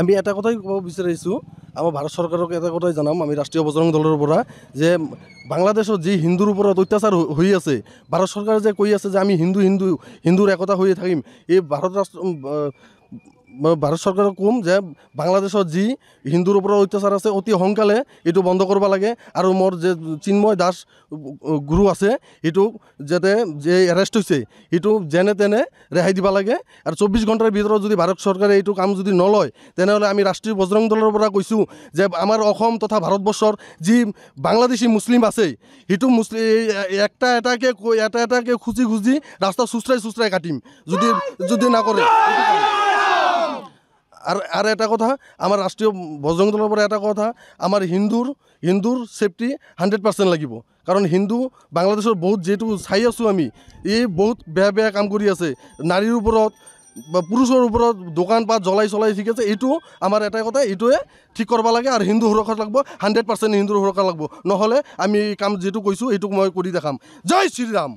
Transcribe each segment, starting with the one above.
আমি এটা কথাই ক'ব বিচাৰিছোঁ আমাৰ ভাৰত চৰকাৰক এটা কথাই জনাম আমি ৰাষ্ট্ৰীয় বজৰং দলৰ পৰা যে বাংলাদেশত যি হিন্দুৰ ওপৰত অত্যাচাৰ হৈ আছে ভাৰত চৰকাৰে যে কৈ আছে যে আমি হিন্দু হিন্দু হিন্দুৰ একতা হৈয়ে থাকিম এই ভাৰত ৰাষ্ট্ৰ মই ভাৰত চৰকাৰক ক'ম যে বাংলাদেশত যি হিন্দুৰ ওপৰত অত্যাচাৰ আছে অতি সোনকালে এইটো বন্ধ কৰিব লাগে আৰু মোৰ যে চিন্ময় দাস গুৰু আছে সেইটো যাতে যে এৰেষ্ট হৈছে সেইটো যেনে তেনে ৰেহাই দিব লাগে আৰু চৌব্বিছ ঘণ্টাৰ ভিতৰত যদি ভাৰত চৰকাৰে এইটো কাম যদি নলয় তেনেহ'লে আমি ৰাষ্ট্ৰীয় বজৰং দলৰ পৰা কৈছোঁ যে আমাৰ অসম তথা ভাৰতবৰ্ষৰ যি বাংলাদেশী মুছলিম আছে সেইটো মুছলিম এটা এটাকৈ এটা এটাকৈ খুজি খুজি ৰাস্তা চুচৰাই চুচৰাই কাটিম যদি যদি নকৰে আৰু আৰু এটা কথা আমাৰ ৰাষ্ট্ৰীয় বজৰং দলৰ পৰা এটা কথা আমাৰ হিন্দুৰ হিন্দুৰ ছেফটি হাণ্ড্ৰেড পাৰ্চেণ্ট লাগিব কাৰণ হিন্দু বাংলাদেশৰ বহুত যিহেতু চাই আছোঁ আমি এই বহুত বেয়া বেয়া কাম কৰি আছে নাৰীৰ ওপৰত বা পুৰুষৰ ওপৰত দোকান পাত জ্বলাই চলাই ঠিক আছে এইটো আমাৰ এটাই কথা এইটোৱে ঠিক কৰিব লাগে আৰু হিন্দু সুৰক্ষা লাগিব হাণ্ড্ৰেড পাৰ্চেণ্ট হিন্দুৰ সুৰক্ষা লাগিব নহ'লে আমি এই কাম যিটো কৈছোঁ এইটোক মই কৰি দেখাম জয় শ্ৰীৰাম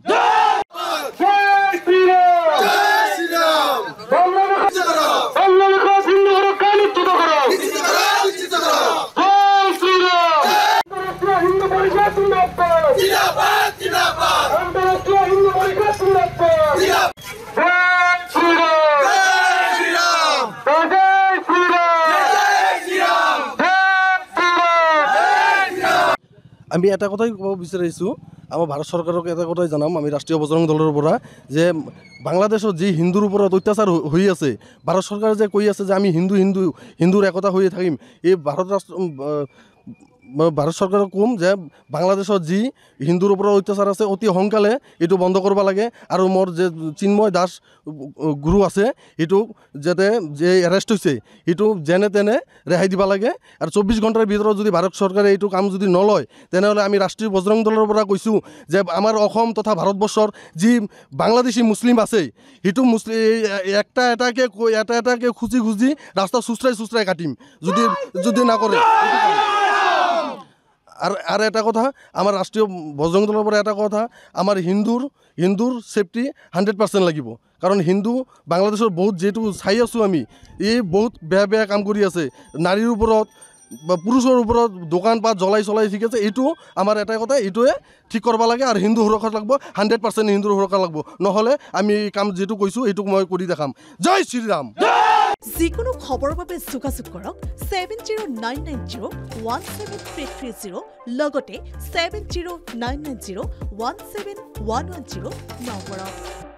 আমি এটা কথাই ক'ব বিচাৰিছোঁ আমাৰ ভাৰত চৰকাৰক এটা কথাই জনাম আমি ৰাষ্ট্ৰীয় বজৰং দলৰ পৰা যে বাংলাদেশত যি হিন্দুৰ ওপৰত অত্যাচাৰ হৈ আছে ভাৰত চৰকাৰে যে কৈ আছে যে আমি হিন্দু হিন্দু হিন্দুৰ একতা হৈয়ে থাকিম এই ভাৰত ৰাষ্ট্ৰ মই ভাৰত চৰকাৰক ক'ম যে বাংলাদেশত যি হিন্দুৰ ওপৰত অত্যাচাৰ আছে অতি সোনকালে এইটো বন্ধ কৰিব লাগে আৰু মোৰ যে চিন্ময় দাস গুৰু আছে সেইটো যাতে যে এৰেষ্ট হৈছে সেইটো যেনে তেনে ৰেহাই দিব লাগে আৰু চৌব্বিছ ঘণ্টাৰ ভিতৰত যদি ভাৰত চৰকাৰে এইটো কাম যদি নলয় তেনেহ'লে আমি ৰাষ্ট্ৰীয় বজৰং দলৰ পৰা কৈছোঁ যে আমাৰ অসম তথা ভাৰতবৰ্ষৰ যি বাংলাদেশী মুছলিম আছে সেইটো মুছলিম এটা এটাকৈ এটা এটাকৈ খুজি খুজি ৰাস্তা চুচৰাই চুচৰাই কাটিম যদি যদি নকৰে আৰু আৰু এটা কথা আমাৰ ৰাষ্ট্ৰীয় বজৰং দলৰ পৰা এটা কথা আমাৰ হিন্দুৰ হিন্দুৰ ছেফটি হাণ্ড্ৰেড পাৰ্চেণ্ট লাগিব কাৰণ হিন্দু বাংলাদেশৰ বহুত যিহেতু চাই আছোঁ আমি ই বহুত বেয়া বেয়া কাম কৰি আছে নাৰীৰ ওপৰত বা পুৰুষৰ ওপৰত দোকান পাত জ্বলাই চলাই ঠিক আছে এইটো আমাৰ এটা কথা এইটোৱে ঠিক কৰিব লাগে আৰু হিন্দু সুৰক্ষা লাগিব হাণ্ড্ৰেড পাৰ্চেণ্ট হিন্দুৰ সুৰক্ষা লাগিব নহ'লে আমি এই কাম যিটো কৈছোঁ এইটোক মই কৰি দেখাম জয় শ্ৰীৰাম যিকোনো খবৰৰ বাবে যোগাযোগ কৰক seven zero' nine nine zero' one seven three three zero' লগতে seven zero' nine nine zero' one seven one one zero' নম্বৰত